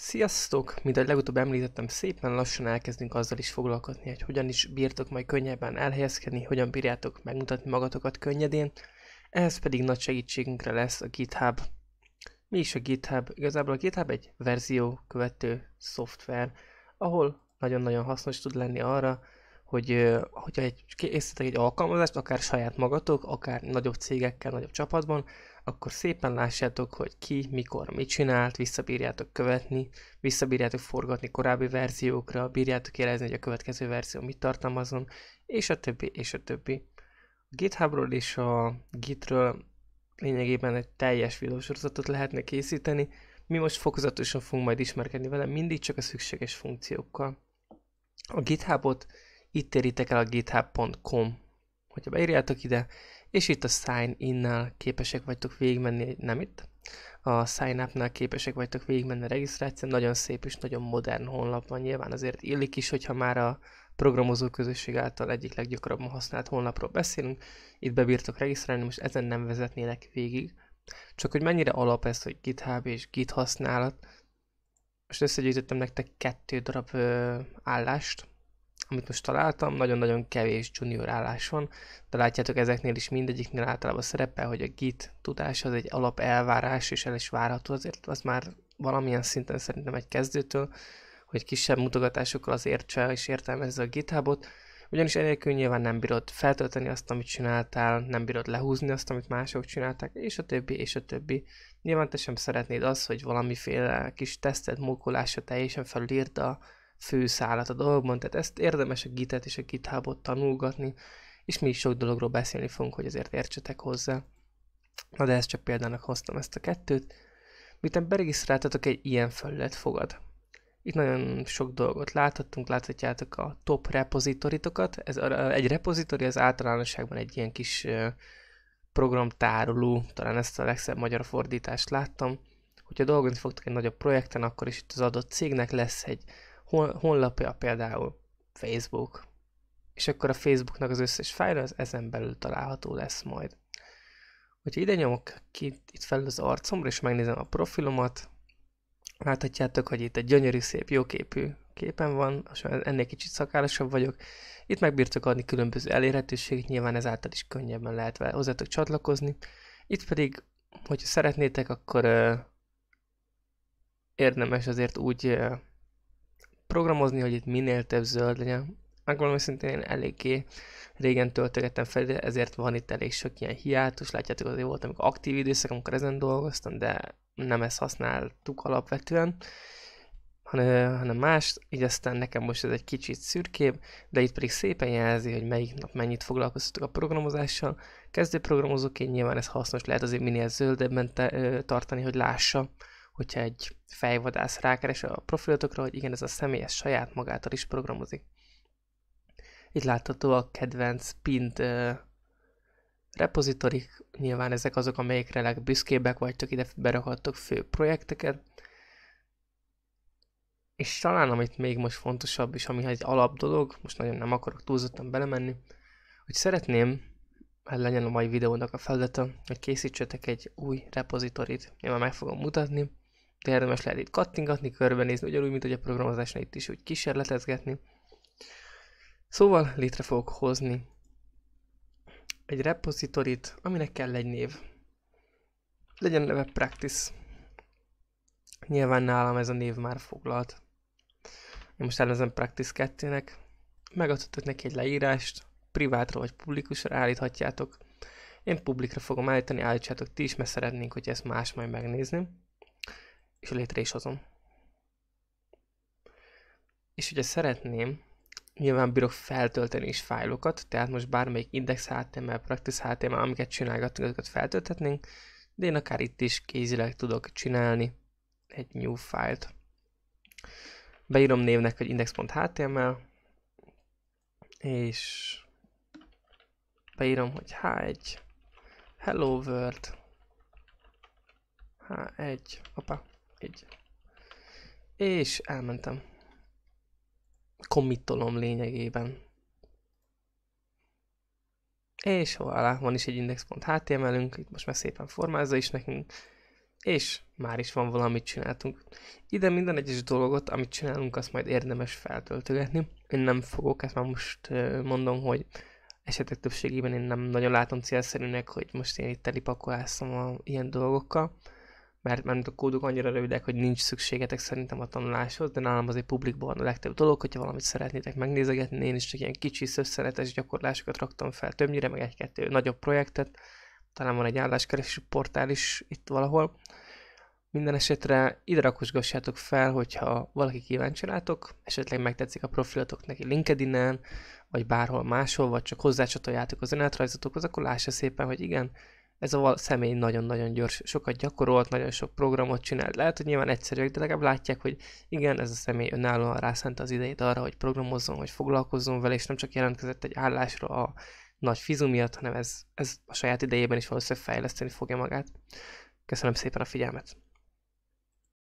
Sziasztok! Mint ahogy legutóbb említettem, szépen lassan elkezdünk azzal is foglalkozni, hogy hogyan is bírtok majd könnyebben elhelyezkedni, hogyan bírjátok megmutatni magatokat könnyedén. Ehhez pedig nagy segítségünkre lesz a GitHub. Mi is a GitHub? Igazából a GitHub egy verzió követő szoftver, ahol nagyon-nagyon hasznos tud lenni arra, hogy hogyha egy, készítek egy alkalmazást, akár saját magatok, akár nagyobb cégekkel, nagyobb csapatban, akkor szépen lássátok, hogy ki, mikor, mit csinált, visszabírjátok követni, visszabírjátok forgatni korábbi verziókra, bírjátok jelezni, hogy a következő verzió mit tartalmazom, és a többi, és a többi. A GitHubról és a Gitről lényegében egy teljes videósorozatot lehetne készíteni, mi most fokozatosan fogunk majd ismerkedni vele, mindig csak a szükséges funkciókkal. A GitHubot itt éritek el a github.com, hogyha beírjátok ide, és itt a sign innal képesek vagytok végigmenni, nem itt, a sign upnál képesek vagytok végigmenni a regisztráció, nagyon szép és nagyon modern honlap van nyilván, azért illik is, hogyha már a programozó közösség által egyik leggyakrabban használt honlapról beszélünk, itt bebírtok regisztrálni, most ezen nem vezetnének végig, csak hogy mennyire alap ez, hogy GitHub és Git használat, most összegyűjtöttem nektek kettő darab ö, állást, amit most találtam, nagyon-nagyon kevés junior állás van, de látjátok ezeknél is mindegyiknél általában szerepel, hogy a git tudás az egy alap elvárás, és el is várható, azért az már valamilyen szinten szerintem egy kezdőtől, hogy kisebb mutogatásokkal az értse és értelmezze a GitHubot, ugyanis enélkül nyilván nem bírod feltölteni azt, amit csináltál, nem bírod lehúzni azt, amit mások csinálták, és a többi, és a többi. Nyilván te sem szeretnéd azt, hogy valamiféle kis tesztet mókolása teljesen felülírd a főszállat a dolgban, tehát ezt érdemes a gitet és a githábot tanulgatni, és mi is sok dologról beszélni fogunk, hogy azért értsetek hozzá. Na de ezt csak példának hoztam ezt a kettőt. Miután beregisztráltatok, egy ilyen felület fogad. Itt nagyon sok dolgot láthattunk, láthatjátok a top repozitoritokat. Ez egy repozitori az általánosságban egy ilyen kis programtároló, talán ezt a legszebb magyar fordítást láttam. Hogyha dolgozni fogtok egy nagyobb projekten, akkor is itt az adott cégnek lesz egy honlapja például Facebook, és akkor a Facebooknak az összes fájl az ezen belül található lesz majd. Hogyha ide nyomok ki itt felül az arcomra, és megnézem a profilomat, láthatjátok, hogy itt egy gyönyörű, szép, jóképű képen van, most ennél kicsit szakállasabb vagyok. Itt megbírtok adni különböző elérhetőséget, nyilván ezáltal is könnyebben lehet hozzátok csatlakozni. Itt pedig, hogyha szeretnétek, akkor érdemes azért úgy programozni, hogy itt minél több zöld legyen. Megvalom szintén én eléggé régen töltögettem fel, de ezért van itt elég sok ilyen hiátus. Látjátok, azért volt, amikor aktív időszak, amikor ezen dolgoztam, de nem ezt használtuk alapvetően hanem más, így aztán nekem most ez egy kicsit szürkébb, de itt pedig szépen jelzi, hogy melyik nap mennyit foglalkoztatok a programozással. Kezdő programozóként nyilván ez hasznos lehet azért minél zöldebben te, ö, tartani, hogy lássa, hogyha egy fejvadász rákeres a profilotokra, hogy igen, ez a személyes saját magától is programozik. Itt látható a kedvenc pint uh, repozitorik, nyilván ezek azok, amelyekre legbüszkébbek vagytok, ide berakadtok fő projekteket. És talán amit még most fontosabb, és ami egy alap dolog, most nagyon nem akarok túlzottan belemenni, hogy szeretném, hát legyen a mai videónak a feladata, hogy készítsetek egy új repozitorit. Én már meg fogom mutatni érdemes lehet itt kattingatni, körbenézni, ugyanúgy, mint hogy a programozásnál itt is úgy kísérletezgetni. Szóval létre fogok hozni egy repozitorit, aminek kell egy név. Legyen neve Practice. Nyilván nálam ez a név már foglalt. Én most elnevezem Practice 2-nek. Megadhatok neki egy leírást, privátra vagy publikusra állíthatjátok. Én publikra fogom állítani, állítsátok ti is, mert szeretnénk, hogy ezt más majd megnézni és létre is hozom. És ugye szeretném, nyilván bírok feltölteni is fájlokat, tehát most bármelyik index HTML, practice HTML, amiket csinálgatunk, azokat feltölthetnénk, de én akár itt is kézileg tudok csinálni egy new fájlt. Beírom névnek, hogy index.html, és beírom, hogy H1, hello world, H1, opa, egy. És elmentem. Kommittolom lényegében. És voilà, van is egy index.html-ünk, itt most már szépen formázza is nekünk, és már is van valamit csináltunk. Ide minden egyes dolgot, amit csinálunk, azt majd érdemes feltöltögetni. Én nem fogok, ezt már most mondom, hogy esetek többségében én nem nagyon látom célszerűnek, hogy most én itt telipakolászom a ilyen dolgokkal mert, mert a kódok annyira rövidek, hogy nincs szükségetek szerintem a tanuláshoz, de nálam azért publikban a legtöbb dolog, hogyha valamit szeretnétek megnézegetni, én is csak ilyen kicsi szösszenetes gyakorlásokat raktam fel többnyire, meg egy-kettő nagyobb projektet, talán van egy álláskereső portál is itt valahol. Minden esetre ide rakosgassátok fel, hogyha valaki kíváncsi látok, esetleg megtetszik a profilatok neki LinkedIn-en, vagy bárhol máshol, vagy csak hozzácsatoljátok az önéletrajzatokhoz, akkor lássa szépen, hogy igen, ez a személy nagyon-nagyon gyors, sokat gyakorolt, nagyon sok programot csinált. Lehet, hogy nyilván egyszerűek, de legalább látják, hogy igen, ez a személy önállóan rászánta az idejét arra, hogy programozzon, hogy foglalkozzon vele, és nem csak jelentkezett egy állásra a nagy fizu miatt, hanem ez, ez a saját idejében is valószínűleg fejleszteni fogja magát. Köszönöm szépen a figyelmet!